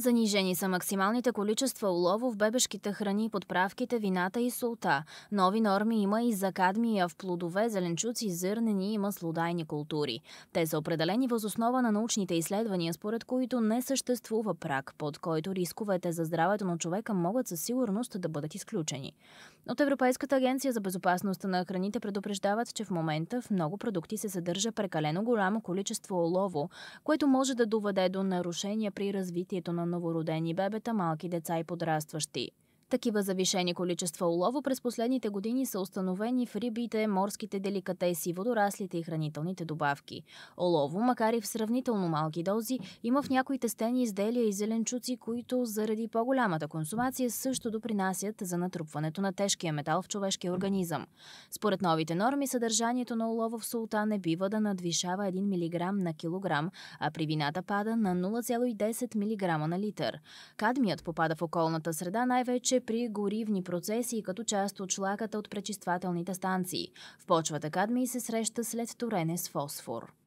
Занижени са максималните количества улово в бебешките храни, подправките, вината и солта. Нови норми има и за кадмия в плодове, зеленчуци, зърнени и маслодайни култури. Те са определени въз основа на научните изследвания, според които не съществува прак, под който рисковете за здравето на човека могат със сигурност да бъдат изключени. От Европейската агенция за безопасност на храните предупреждават, че в момента в много продукти се съдържа прекалено голямо количество олово, което може да доведе до нарушения при развитието на новородени бебета, малки деца и подрастващи. Такива завишени количества улово през последните години са установени в рибите, морските деликатеси, водораслите и хранителните добавки. Олово, макар и в сравнително малки дози, има в някои тестени изделия и зеленчуци, които заради по-голямата консумация също допринасят за натрупването на тежкия метал в човешкия организъм. Според новите норми, съдържанието на олово в солта не бива да надвишава 1 мг на килограм, а при вината пада на 0,10 мг на литър. Кадмият попада в околната среда най-вече повече при горивни процеси като част от шлаката от пречиствателните станции. В почвата кадми се среща след торене с фосфор.